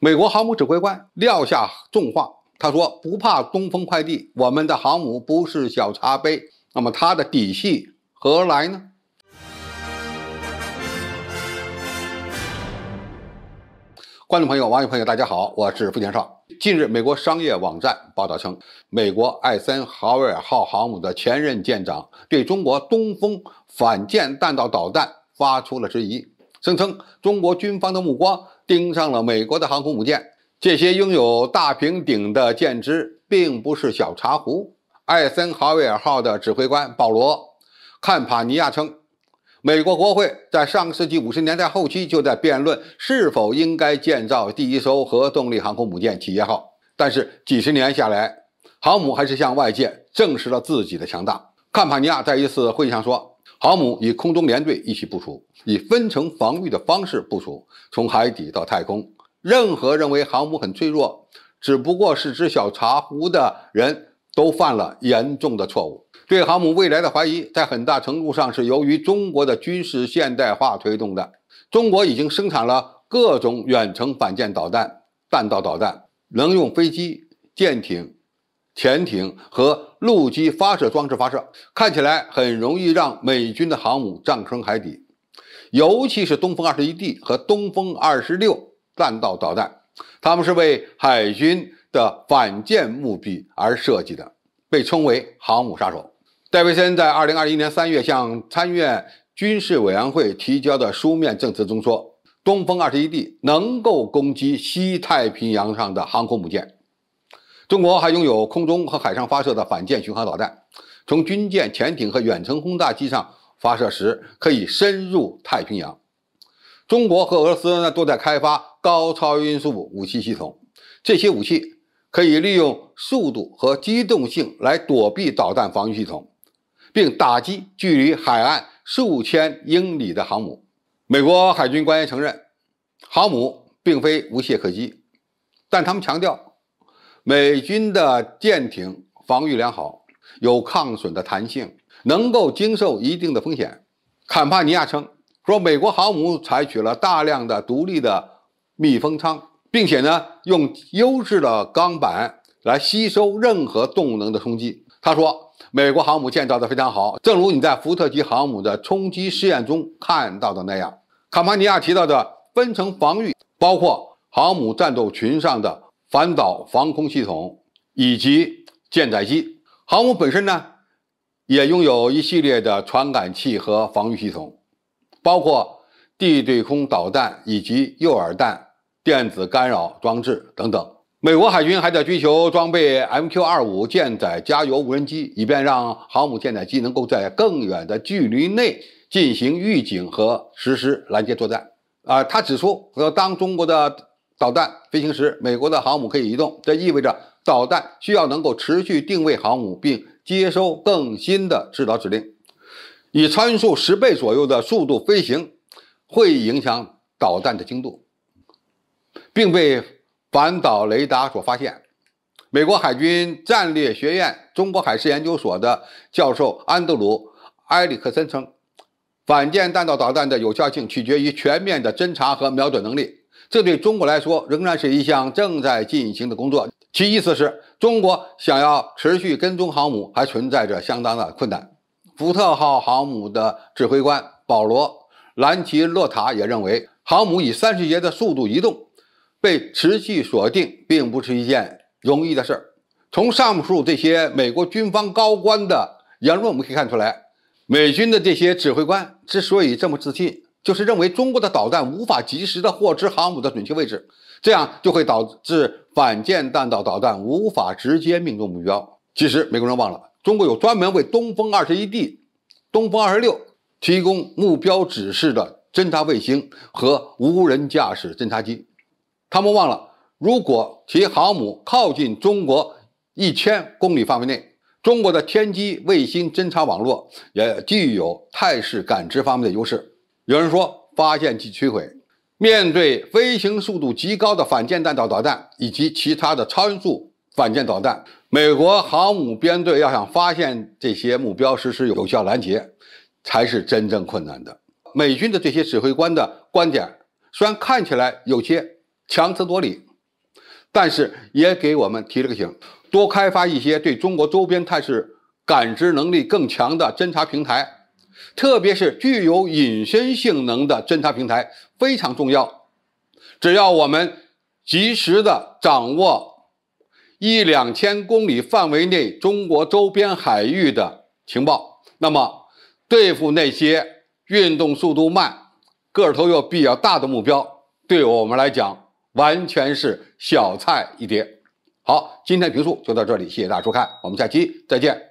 美国航母指挥官撂下重话，他说：“不怕东风快递，我们的航母不是小茶杯。”那么他的底气何来呢？观众朋友、网友朋友，大家好，我是付建少。近日，美国商业网站报道称，美国艾森豪威尔号航母的前任舰长对中国东风反舰弹道导弹发出了质疑，声称中国军方的目光。盯上了美国的航空母舰，这些拥有大平顶的舰只并不是小茶壶。艾森豪威尔号的指挥官保罗·坎帕尼亚称，美国国会在上个世纪五十年代后期就在辩论是否应该建造第一艘核动力航空母舰“企业号”，但是几十年下来，航母还是向外界证实了自己的强大。坎帕尼亚在一次会议上说。航母以空中联队一起部署，以分层防御的方式部署，从海底到太空。任何认为航母很脆弱，只不过是只小茶壶的人，都犯了严重的错误。对航母未来的怀疑，在很大程度上是由于中国的军事现代化推动的。中国已经生产了各种远程反舰导弹、弹道导弹、能用飞机、舰艇。潜艇和陆基发射装置发射，看起来很容易让美军的航母葬身海底。尤其是东风二十一 D 和东风二十六弹道导弹，他们是为海军的反舰目的而设计的，被称为“航母杀手”。戴维森在2021年3月向参院军事委员会提交的书面证词中说：“东风二十一 D 能够攻击西太平洋上的航空母舰。”中国还拥有空中和海上发射的反舰巡航导弹，从军舰、潜艇和远程轰炸机上发射时，可以深入太平洋。中国和俄罗斯呢都在开发高超音速武器系统，这些武器可以利用速度和机动性来躲避导弹防御系统，并打击距离海岸数千英里的航母。美国海军官员承认，航母并非无懈可击，但他们强调。美军的舰艇防御良好，有抗损的弹性，能够经受一定的风险。坎帕尼亚称说，美国航母采取了大量的独立的密封舱，并且呢用优质的钢板来吸收任何动能的冲击。他说，美国航母建造的非常好，正如你在福特级航母的冲击试验中看到的那样。坎帕尼亚提到的分层防御包括航母战斗群上的。反导防空系统以及舰载机航母本身呢，也拥有一系列的传感器和防御系统，包括地对空导弹以及诱饵弹、电子干扰装置等等。美国海军还在追求装备 MQ-25 舰载加油无人机，以便让航母舰载机能够在更远的距离内进行预警和实施拦截作战。啊，他指出，当中国的。导弹飞行时，美国的航母可以移动，这意味着导弹需要能够持续定位航母并接收更新的制导指令。以参数十倍左右的速度飞行，会影响导弹的精度，并被反导雷达所发现。美国海军战略学院、中国海事研究所的教授安德鲁·埃里克森称，反舰弹道导弹的有效性取决于全面的侦察和瞄准能力。这对中国来说仍然是一项正在进行的工作，其意思是中国想要持续跟踪航母还存在着相当的困难。福特号航母的指挥官保罗·兰奇洛塔也认为，航母以三十节的速度移动，被持续锁定并不是一件容易的事儿。从上述这些美国军方高官的言论，我们可以看出来，美军的这些指挥官之所以这么自信。就是认为中国的导弹无法及时的获知航母的准确位置，这样就会导致反舰弹道导弹无法直接命中目标。其实美国人忘了，中国有专门为东风二十一 D、东风二十六提供目标指示的侦察卫星和无人驾驶侦察机。他们忘了，如果其航母靠近中国一千公里范围内，中国的天基卫星侦察网络也具有态势感知方面的优势。有人说发现即摧毁。面对飞行速度极高的反舰弹道导弹以及其他的超音速反舰导弹，美国航母编队要想发现这些目标、实施有效拦截，才是真正困难的。美军的这些指挥官的观点虽然看起来有些强词夺理，但是也给我们提了个醒：多开发一些对中国周边态势感知能力更强的侦察平台。特别是具有隐身性能的侦察平台非常重要。只要我们及时的掌握一两千公里范围内中国周边海域的情报，那么对付那些运动速度慢、个头又比较大的目标，对我们来讲完全是小菜一碟。好，今天评述就到这里，谢谢大家收看，我们下期再见。